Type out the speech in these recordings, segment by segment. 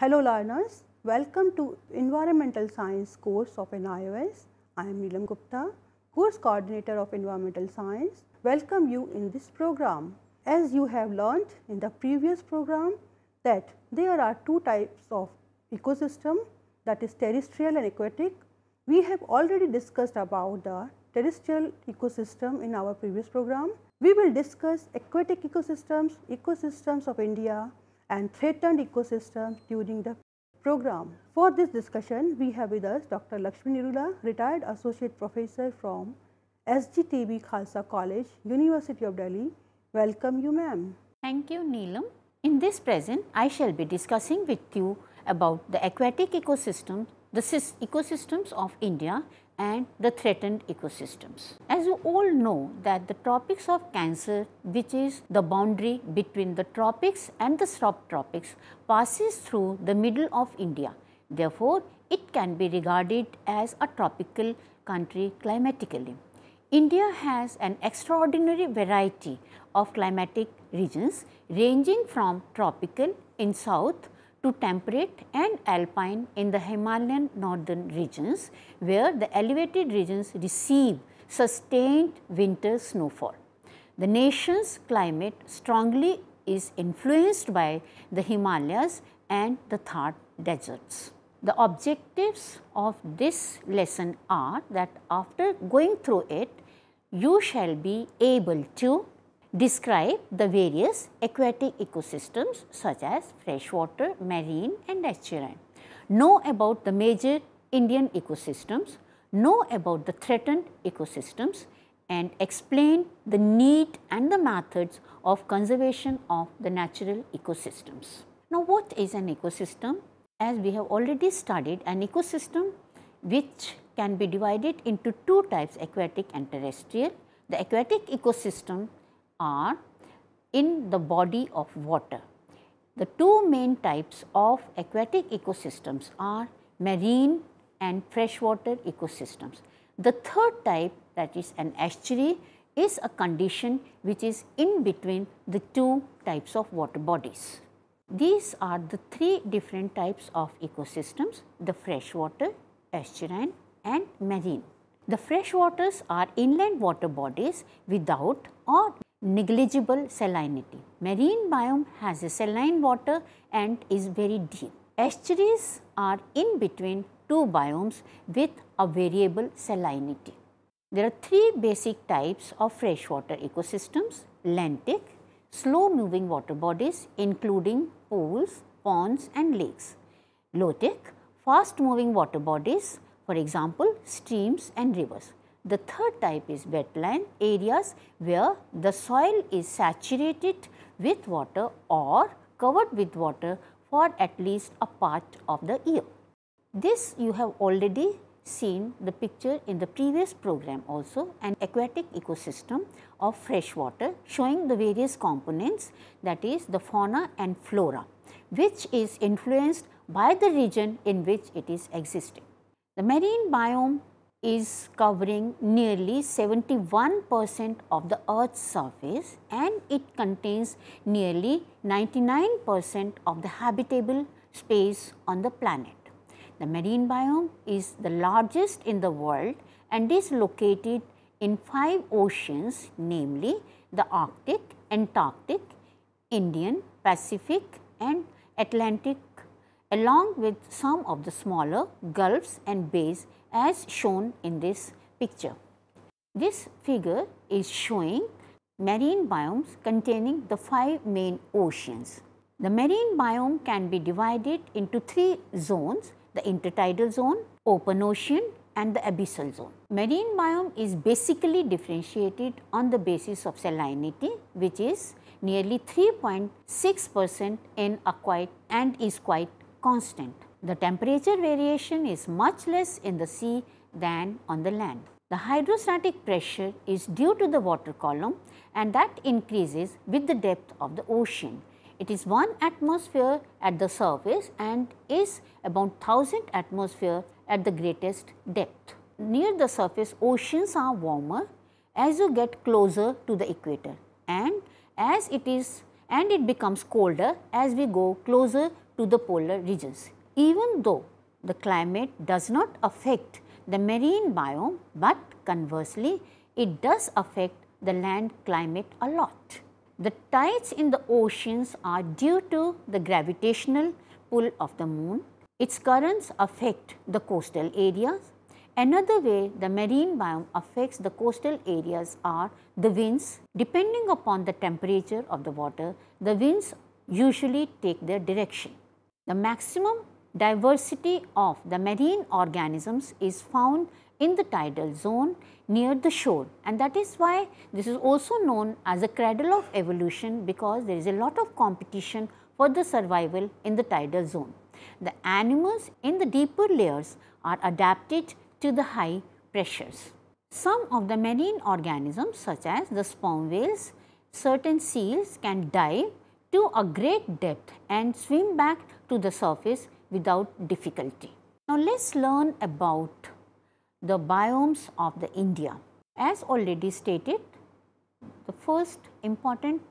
Hello learners, welcome to Environmental Science course of NIOS. I am Neelam Gupta, course coordinator of Environmental Science. Welcome you in this program. As you have learnt in the previous program that there are two types of ecosystem that is terrestrial and aquatic. We have already discussed about the terrestrial ecosystem in our previous program. We will discuss aquatic ecosystems, ecosystems of India, and threatened ecosystems during the program. For this discussion, we have with us Dr. Lakshmi Nirula, retired associate professor from SGTB Khalsa College, University of Delhi. Welcome you ma'am. Thank you Neelam. In this present, I shall be discussing with you about the aquatic ecosystem, the ecosystems of India and the threatened ecosystems. As you all know that the tropics of cancer which is the boundary between the tropics and the subtropics passes through the middle of India. Therefore, it can be regarded as a tropical country climatically. India has an extraordinary variety of climatic regions ranging from tropical in south to temperate and alpine in the Himalayan northern regions where the elevated regions receive sustained winter snowfall. The nation's climate strongly is influenced by the Himalayas and the Thar deserts. The objectives of this lesson are that after going through it, you shall be able to describe the various aquatic ecosystems such as freshwater, marine and estuarine. Know about the major Indian ecosystems, know about the threatened ecosystems and explain the need and the methods of conservation of the natural ecosystems. Now what is an ecosystem? As we have already studied an ecosystem which can be divided into two types aquatic and terrestrial. The aquatic ecosystem are in the body of water. The two main types of aquatic ecosystems are marine and freshwater ecosystems. The third type that is an estuary is a condition which is in between the two types of water bodies. These are the three different types of ecosystems, the freshwater, estuarine and marine. The freshwaters are inland water bodies without or negligible salinity. Marine biome has a saline water and is very deep. Estuaries are in between two biomes with a variable salinity. There are three basic types of freshwater ecosystems, lentic, slow moving water bodies including pools, ponds and lakes, lotic, fast moving water bodies for example streams and rivers. The third type is wetland areas where the soil is saturated with water or covered with water for at least a part of the year. This you have already seen the picture in the previous program also an aquatic ecosystem of fresh water showing the various components that is the fauna and flora which is influenced by the region in which it is existing. The marine biome is covering nearly 71 percent of the earth's surface and it contains nearly 99 percent of the habitable space on the planet. The marine biome is the largest in the world and is located in five oceans namely the Arctic, Antarctic, Indian, Pacific and Atlantic along with some of the smaller gulfs and bays as shown in this picture. This figure is showing marine biomes containing the five main oceans. The marine biome can be divided into three zones, the intertidal zone, open ocean and the abyssal zone. Marine biome is basically differentiated on the basis of salinity which is nearly 3.6 percent in a and is quite constant. The temperature variation is much less in the sea than on the land. The hydrostatic pressure is due to the water column and that increases with the depth of the ocean. It is 1 atmosphere at the surface and is about 1000 atmosphere at the greatest depth. Near the surface oceans are warmer as you get closer to the equator and as it is and it becomes colder as we go closer to the polar regions even though the climate does not affect the marine biome, but conversely it does affect the land climate a lot. The tides in the oceans are due to the gravitational pull of the moon. Its currents affect the coastal areas. Another way the marine biome affects the coastal areas are the winds. Depending upon the temperature of the water, the winds usually take their direction. The maximum diversity of the marine organisms is found in the tidal zone near the shore and that is why this is also known as a cradle of evolution because there is a lot of competition for the survival in the tidal zone. The animals in the deeper layers are adapted to the high pressures. Some of the marine organisms such as the sperm whales, certain seals can dive to a great depth and swim back to the surface without difficulty. Now let's learn about the biomes of the India. As already stated, the first important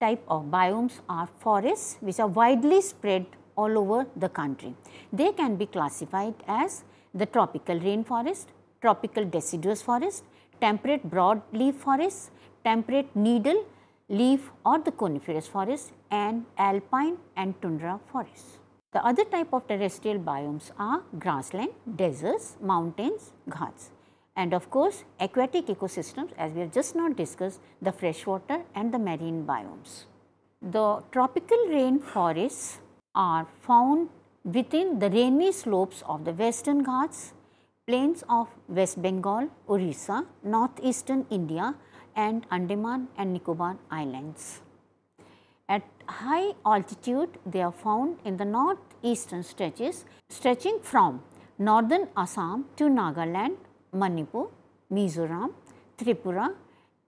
type of biomes are forests which are widely spread all over the country. They can be classified as the tropical rainforest, tropical deciduous forest, temperate broadleaf forest, temperate needle leaf or the coniferous forest and alpine and tundra forest. The other type of terrestrial biomes are grassland, deserts, mountains, ghats and of course aquatic ecosystems as we have just now discussed the freshwater and the marine biomes. The tropical rainforests are found within the rainy slopes of the western ghats, plains of West Bengal, Orissa, northeastern India and Andaman and Nicobar islands. At high altitude they are found in the north Eastern stretches stretching from northern Assam to Nagaland, Manipur, Mizoram, Tripura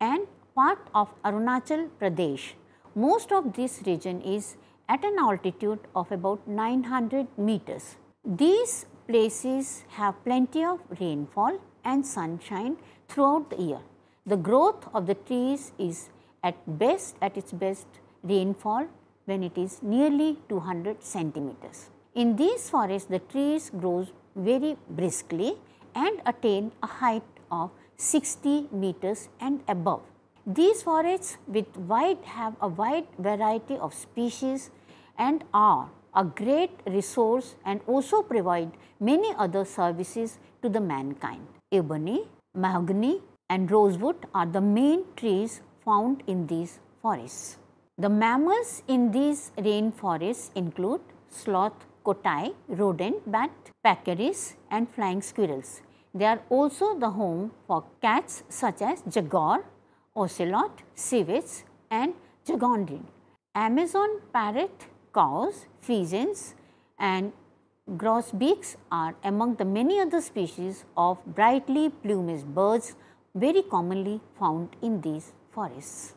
and part of Arunachal Pradesh. Most of this region is at an altitude of about 900 meters. These places have plenty of rainfall and sunshine throughout the year. The growth of the trees is at best at its best rainfall when it is nearly 200 centimeters. In these forests, the trees grow very briskly and attain a height of 60 meters and above. These forests with wide have a wide variety of species and are a great resource and also provide many other services to the mankind. Ebony, mahogany and rosewood are the main trees found in these forests. The mammals in these rainforests include sloth, kotai, rodent, bat, peccaries and flying squirrels. They are also the home for cats such as jaguar, ocelot, civets and jagondrin. Amazon parrot, cows, pheasants and grosbeaks are among the many other species of brightly plumaged birds very commonly found in these forests.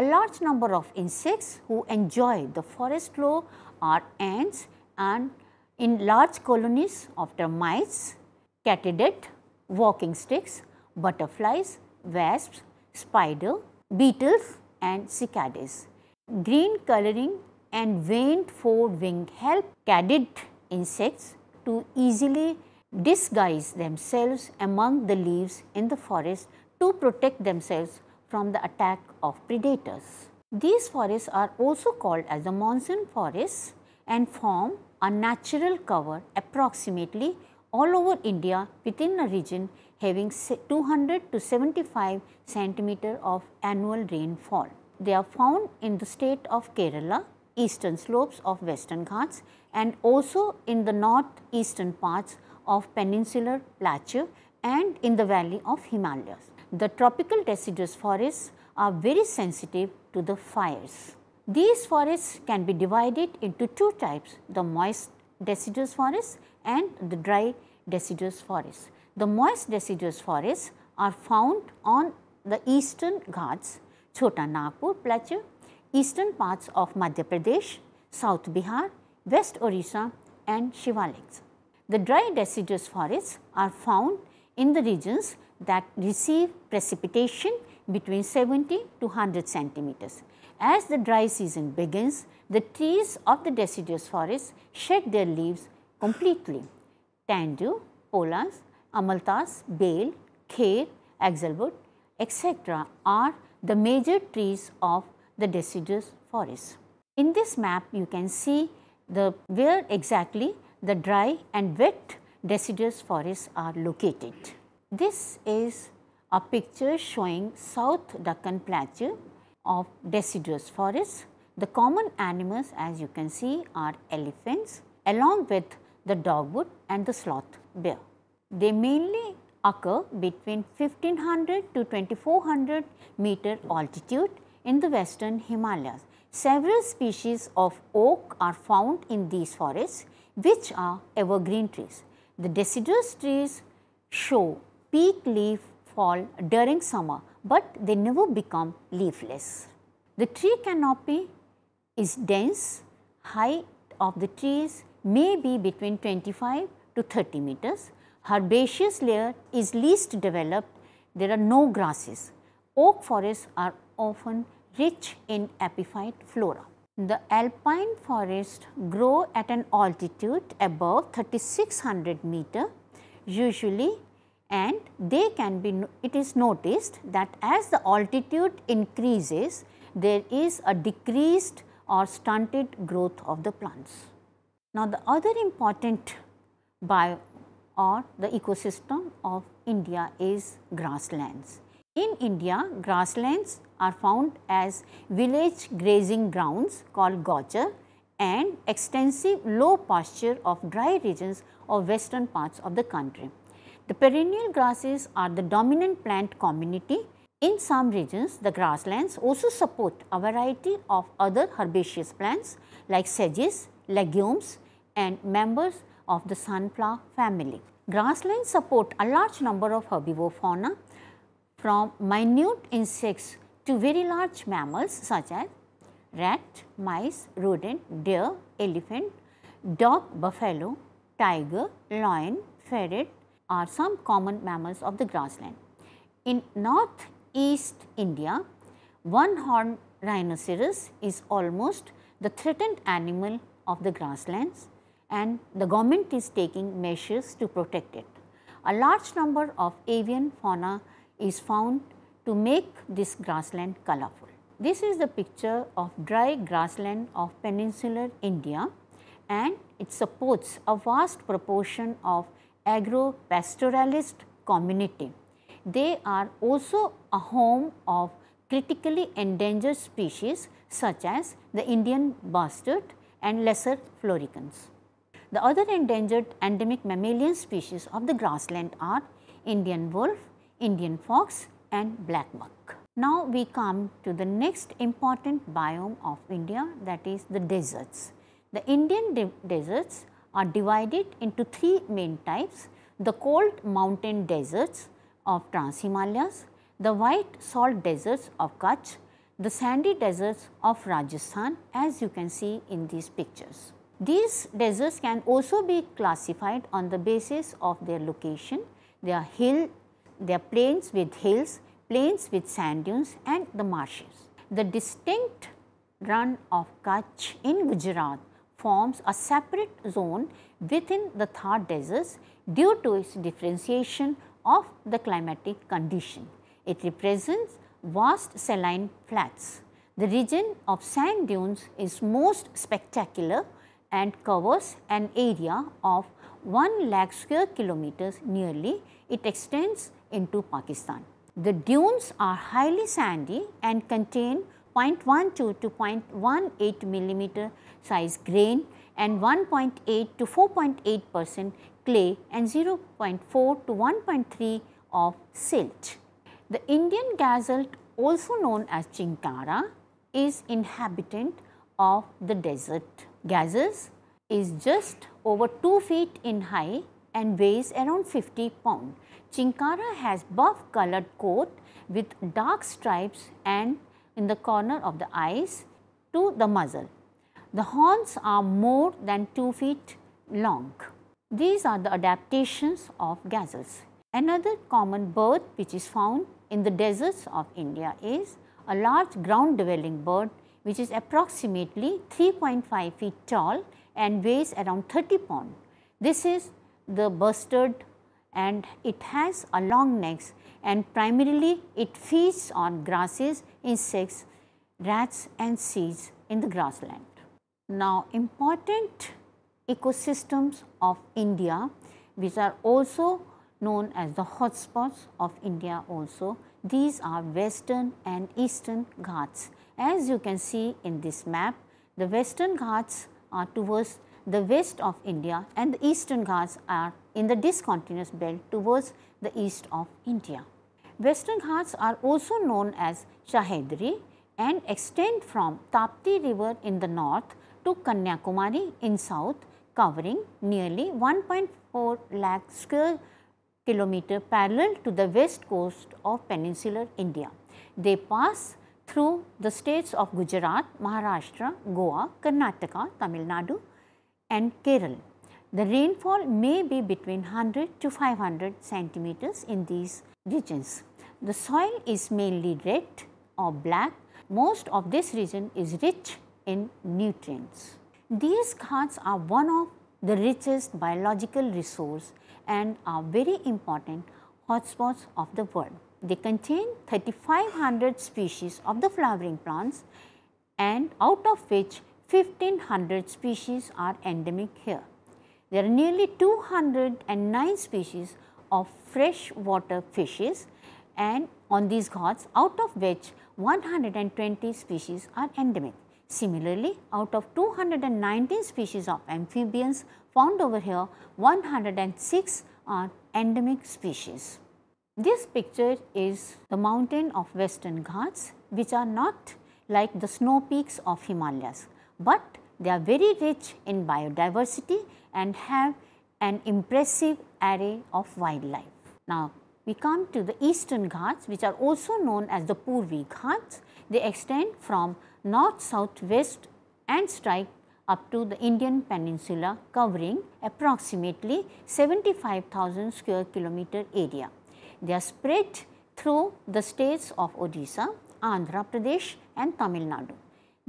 A large number of insects who enjoy the forest floor are ants and in large colonies of termites, katydids, walking sticks, butterflies, wasps, spider, beetles and cicadas. Green coloring and veined wing help cadid insects to easily disguise themselves among the leaves in the forest to protect themselves from the attack of predators. These forests are also called as the monsoon forests and form a natural cover approximately all over India within a region having 200 to 75 centimeter of annual rainfall. They are found in the state of Kerala, eastern slopes of western Ghats and also in the northeastern parts of peninsular plateau and in the valley of Himalayas the tropical deciduous forests are very sensitive to the fires. These forests can be divided into two types, the moist deciduous forests and the dry deciduous forests. The moist deciduous forests are found on the eastern Ghats, Chota Nagpur Plateau, eastern parts of Madhya Pradesh, South Bihar, West Orissa and Shivaliks. The dry deciduous forests are found in the regions that receive precipitation between 70 to 100 centimeters. As the dry season begins, the trees of the deciduous forest shed their leaves completely. Tandu, polas, amaltas, bale, kher, axelwood, etc. are the major trees of the deciduous forest. In this map, you can see the where exactly the dry and wet deciduous forests are located. This is a picture showing South Deccan Plateau of deciduous forests. The common animals as you can see are elephants along with the dogwood and the sloth bear. They mainly occur between 1500 to 2400 meter altitude in the western Himalayas. Several species of oak are found in these forests which are evergreen trees. The deciduous trees show peak leaf fall during summer, but they never become leafless. The tree canopy is dense, height of the trees may be between 25 to 30 meters. Herbaceous layer is least developed, there are no grasses. Oak forests are often rich in epiphyte flora. The alpine forests grow at an altitude above 3600 meter, usually and they can be, it is noticed that as the altitude increases, there is a decreased or stunted growth of the plants. Now, the other important bio or the ecosystem of India is grasslands. In India, grasslands are found as village grazing grounds called gaucher and extensive low pasture of dry regions of western parts of the country. The perennial grasses are the dominant plant community. In some regions, the grasslands also support a variety of other herbaceous plants like sedges, legumes and members of the sunflower family. Grasslands support a large number of herbivore fauna from minute insects to very large mammals such as rat, mice, rodent, deer, elephant, dog, buffalo, tiger, lion, ferret, are some common mammals of the grassland. In northeast India, one horned rhinoceros is almost the threatened animal of the grasslands and the government is taking measures to protect it. A large number of avian fauna is found to make this grassland colorful. This is the picture of dry grassland of peninsular India and it supports a vast proportion of agro-pastoralist community. They are also a home of critically endangered species such as the Indian bustard and lesser floricans. The other endangered endemic mammalian species of the grassland are Indian wolf, Indian fox and black buck. Now we come to the next important biome of India that is the deserts. The Indian de deserts are divided into three main types, the cold mountain deserts of Trans-Himalayas, the white salt deserts of Kutch, the sandy deserts of Rajasthan as you can see in these pictures. These deserts can also be classified on the basis of their location. They are hill, they are plains with hills, plains with sand dunes and the marshes. The distinct run of Kutch in Gujarat forms a separate zone within the Thar deserts due to its differentiation of the climatic condition. It represents vast saline flats. The region of sand dunes is most spectacular and covers an area of 1 lakh square kilometers nearly. It extends into Pakistan. The dunes are highly sandy and contain 0.12 to 0.18 millimeter size grain and 1.8 to 4.8 percent clay and 0.4 to 1.3 of silt. The Indian gazelle also known as Chinkara is inhabitant of the desert. Gazelles is just over 2 feet in height and weighs around 50 pound. Chinkara has buff colored coat with dark stripes and in the corner of the eyes to the muzzle. The horns are more than 2 feet long. These are the adaptations of gazelles. Another common bird which is found in the deserts of India is a large ground dwelling bird which is approximately 3.5 feet tall and weighs around 30 pound. This is the bustard and it has a long neck and primarily it feeds on grasses, insects, rats and seeds in the grassland. Now important ecosystems of India which are also known as the hotspots of India also. These are western and eastern Ghats. As you can see in this map, the western Ghats are towards the west of India and the eastern Ghats are in the discontinuous belt towards the east of India. Western Ghats are also known as Shahedri and extend from Tapti river in the north to Kanyakumari in south covering nearly 1.4 lakh square kilometer parallel to the west coast of peninsular India. They pass through the states of Gujarat, Maharashtra, Goa, Karnataka, Tamil Nadu and Kerala. The rainfall may be between 100 to 500 centimeters in these regions. The soil is mainly red or black. Most of this region is rich in nutrients. These cards are one of the richest biological resource and are very important hotspots of the world. They contain 3500 species of the flowering plants and out of which 1500 species are endemic here. There are nearly 209 species of freshwater fishes and on these ghats out of which 120 species are endemic. Similarly, out of 219 species of amphibians found over here, 106 are endemic species. This picture is the mountain of western Ghats which are not like the snow peaks of Himalayas, but they are very rich in biodiversity and have an impressive array of wildlife. Now, we come to the eastern Ghats which are also known as the Purvi Ghats. They extend from north, south, west and strike up to the Indian peninsula covering approximately 75,000 square kilometer area. They are spread through the states of Odisha, Andhra Pradesh and Tamil Nadu.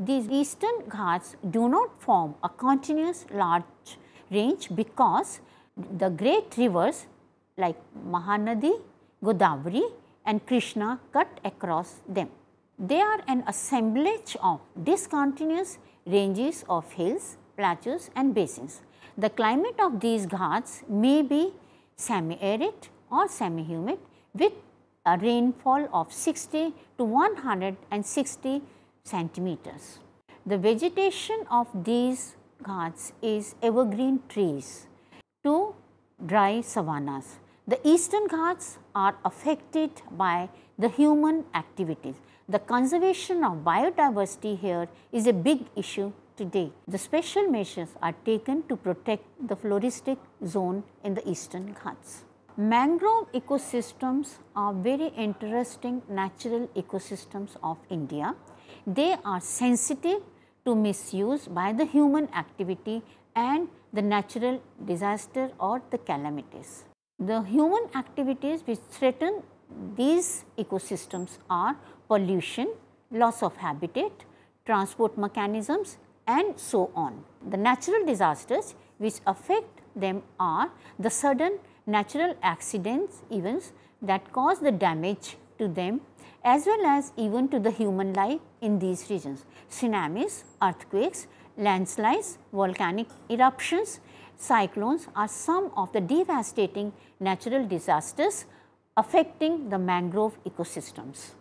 These eastern Ghats do not form a continuous large range because the great rivers like Mahanadi, Godavari and Krishna cut across them. They are an assemblage of discontinuous ranges of hills, plateaus and basins. The climate of these Ghats may be semi-arid or semi-humid with a rainfall of 60 to 160 centimeters. The vegetation of these Ghats is evergreen trees to dry savannas. The eastern Ghats are affected by the human activities. The conservation of biodiversity here is a big issue today. The special measures are taken to protect the floristic zone in the eastern Ghats. Mangrove ecosystems are very interesting natural ecosystems of India they are sensitive to misuse by the human activity and the natural disaster or the calamities. The human activities which threaten these ecosystems are pollution, loss of habitat, transport mechanisms and so on. The natural disasters which affect them are the sudden natural accidents events that cause the damage to them as well as even to the human life in these regions. Tsunamis, earthquakes, landslides, volcanic eruptions, cyclones are some of the devastating natural disasters affecting the mangrove ecosystems.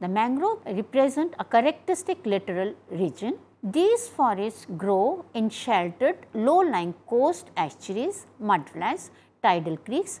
The mangrove represent a characteristic littoral region. These forests grow in sheltered low-lying coast estuaries, mudflats, tidal creeks,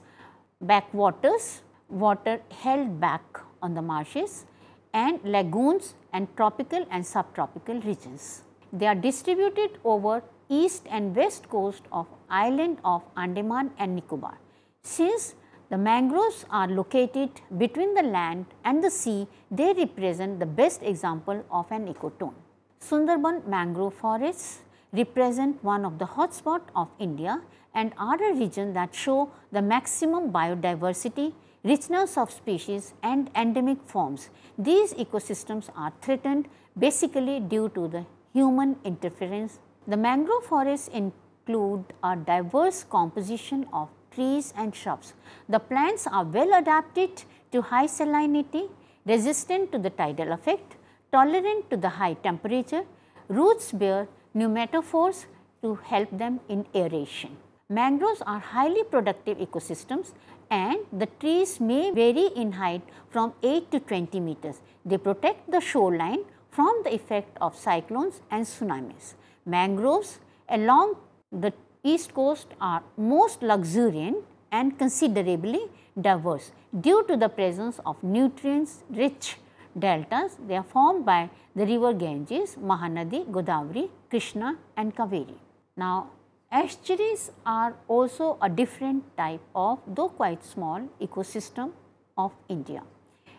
backwaters, water held back on the marshes and lagoons and tropical and subtropical regions. They are distributed over east and west coast of island of Andaman and Nicobar. Since the mangroves are located between the land and the sea, they represent the best example of an ecotone. Sundarban mangrove forests represent one of the hotspot of India and are a region that show the maximum biodiversity richness of species and endemic forms. These ecosystems are threatened basically due to the human interference. The mangrove forests include a diverse composition of trees and shrubs. The plants are well adapted to high salinity, resistant to the tidal effect, tolerant to the high temperature, roots bear pneumatophores to help them in aeration. Mangroves are highly productive ecosystems and the trees may vary in height from 8 to 20 meters. They protect the shoreline from the effect of cyclones and tsunamis. Mangroves along the east coast are most luxuriant and considerably diverse. Due to the presence of nutrients rich deltas, they are formed by the river Ganges, Mahanadi, Godavari, Krishna and Kaveri. Now, Estuaries are also a different type of though quite small ecosystem of India.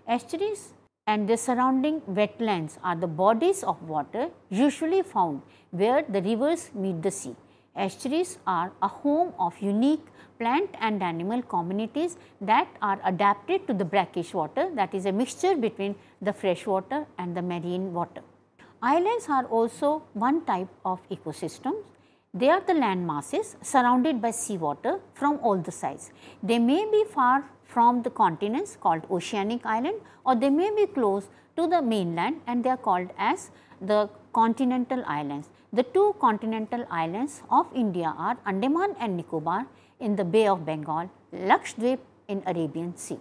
Estuaries and the surrounding wetlands are the bodies of water usually found where the rivers meet the sea. Estuaries are a home of unique plant and animal communities that are adapted to the brackish water that is a mixture between the fresh water and the marine water. Islands are also one type of ecosystems they are the land masses surrounded by seawater from all the sides. They may be far from the continents called oceanic island or they may be close to the mainland and they are called as the continental islands. The two continental islands of India are Andaman and Nicobar in the Bay of Bengal, Lakshadweep in Arabian Sea.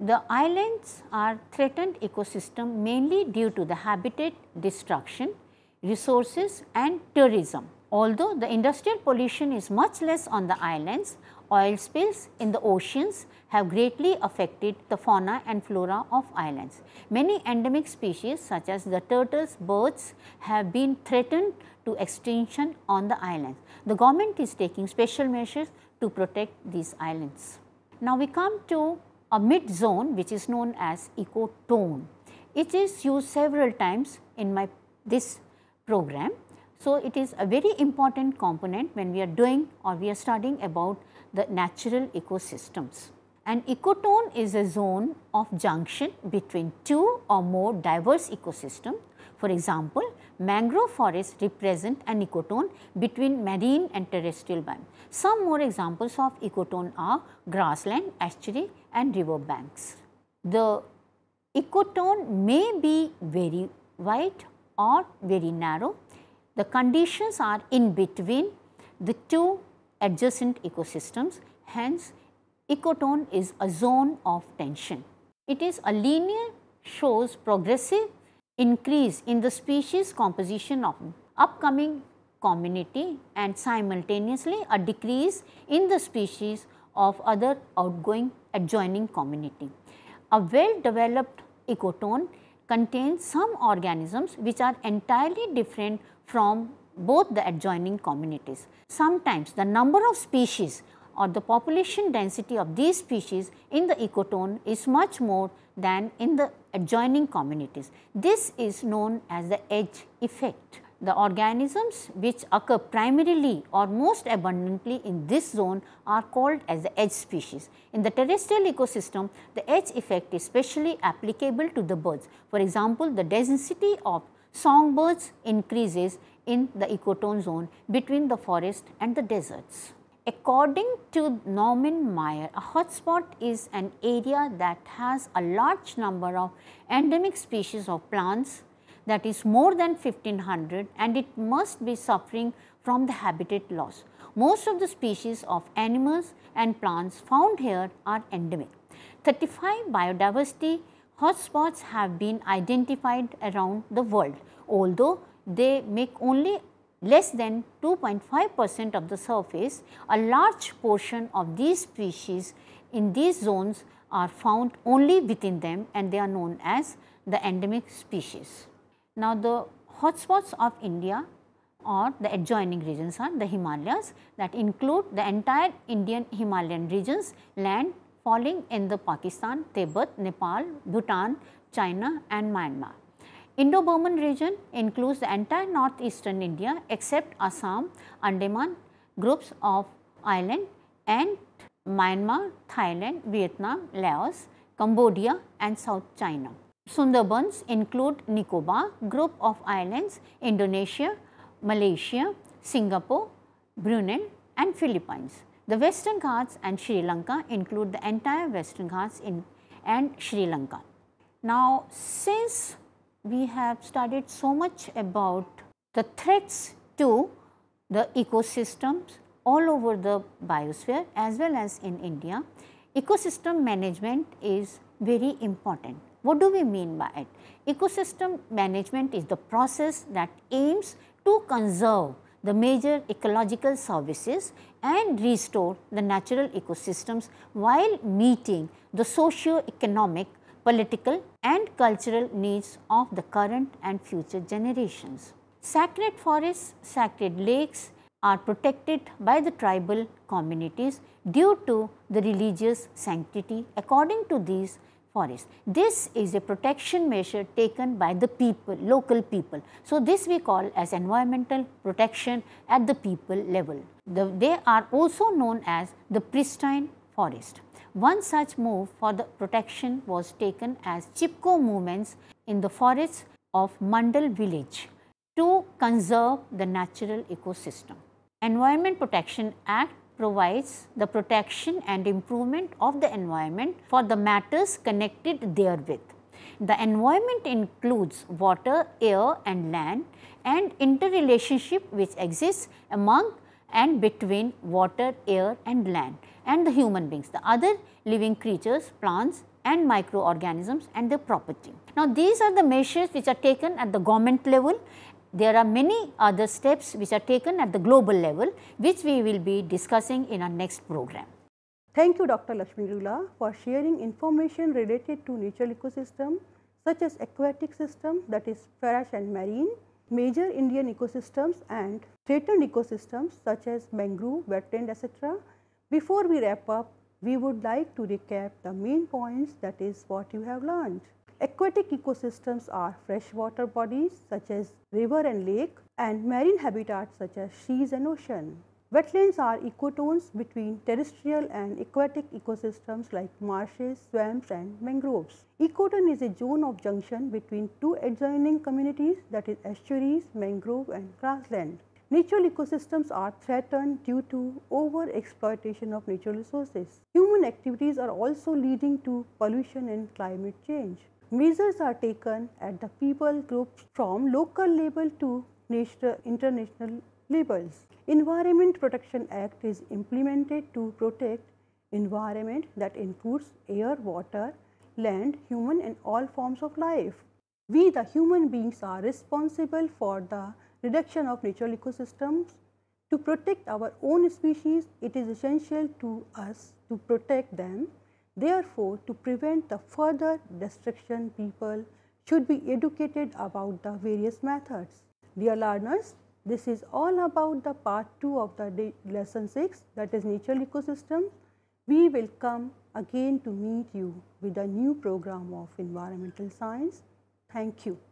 The islands are threatened ecosystem mainly due to the habitat destruction, resources and tourism. Although the industrial pollution is much less on the islands, oil spills in the oceans have greatly affected the fauna and flora of islands. Many endemic species such as the turtles, birds have been threatened to extinction on the islands. The government is taking special measures to protect these islands. Now we come to a mid zone which is known as ecotone. It is used several times in my this program so, it is a very important component when we are doing or we are studying about the natural ecosystems. An ecotone is a zone of junction between two or more diverse ecosystems. For example, mangrove forests represent an ecotone between marine and terrestrial biome. Some more examples of ecotone are grassland, estuary and river banks. The ecotone may be very wide or very narrow the conditions are in between the two adjacent ecosystems, hence ecotone is a zone of tension. It is a linear shows progressive increase in the species composition of upcoming community and simultaneously a decrease in the species of other outgoing adjoining community. A well developed ecotone contains some organisms which are entirely different from both the adjoining communities. Sometimes the number of species or the population density of these species in the ecotone is much more than in the adjoining communities. This is known as the edge effect. The organisms which occur primarily or most abundantly in this zone are called as the edge species. In the terrestrial ecosystem, the edge effect is specially applicable to the birds. For example, the density of songbirds increases in the ecotone zone between the forest and the deserts. According to Norman Meyer, a hotspot is an area that has a large number of endemic species of plants that is more than 1500 and it must be suffering from the habitat loss. Most of the species of animals and plants found here are endemic. 35 biodiversity hotspots have been identified around the world, although they make only less than 2.5 percent of the surface, a large portion of these species in these zones are found only within them and they are known as the endemic species. Now, the hotspots of India or the adjoining regions are the Himalayas that include the entire Indian Himalayan regions, land, falling in the Pakistan, Tibet, Nepal, Bhutan, China and Myanmar. Indo-Burman region includes the entire northeastern India except Assam, Andaman, groups of island and Myanmar, Thailand, Vietnam, Laos, Cambodia and South China. Sundarbans include Nicobar, group of islands, Indonesia, Malaysia, Singapore, Brunei and Philippines. The Western Ghats and Sri Lanka include the entire Western Ghats in, and Sri Lanka. Now, since we have studied so much about the threats to the ecosystems all over the biosphere as well as in India, ecosystem management is very important. What do we mean by it? Ecosystem management is the process that aims to conserve the major ecological services and restore the natural ecosystems while meeting the socio-economic, political and cultural needs of the current and future generations. Sacred forests, sacred lakes are protected by the tribal communities due to the religious sanctity. According to these, this is a protection measure taken by the people, local people. So this we call as environmental protection at the people level. The, they are also known as the pristine forest. One such move for the protection was taken as Chipko movements in the forests of Mandal village to conserve the natural ecosystem. Environment Protection Act provides the protection and improvement of the environment for the matters connected therewith. The environment includes water, air and land and interrelationship which exists among and between water, air and land and the human beings, the other living creatures, plants and microorganisms and their property. Now, these are the measures which are taken at the government level there are many other steps which are taken at the global level which we will be discussing in our next program. Thank you Dr. Lakshmi Rula for sharing information related to natural ecosystem such as aquatic system that is fresh and marine, major Indian ecosystems and threatened ecosystems such as mangrove, wetland etc. Before we wrap up, we would like to recap the main points that is what you have learned. Aquatic ecosystems are freshwater bodies such as river and lake and marine habitats such as seas and ocean. Wetlands are ecotones between terrestrial and aquatic ecosystems like marshes, swamps and mangroves. Ecotone is a zone of junction between two adjoining communities that is estuaries, mangrove and grassland. Natural ecosystems are threatened due to over-exploitation of natural resources. Human activities are also leading to pollution and climate change. Measures are taken at the people group from local level to national, international levels. Environment Protection Act is implemented to protect environment that includes air, water, land, human and all forms of life. We the human beings are responsible for the reduction of natural ecosystems. To protect our own species, it is essential to us to protect them Therefore, to prevent the further destruction, people should be educated about the various methods. Dear learners, this is all about the part 2 of the lesson 6 that is natural ecosystem. We will come again to meet you with a new program of environmental science. Thank you.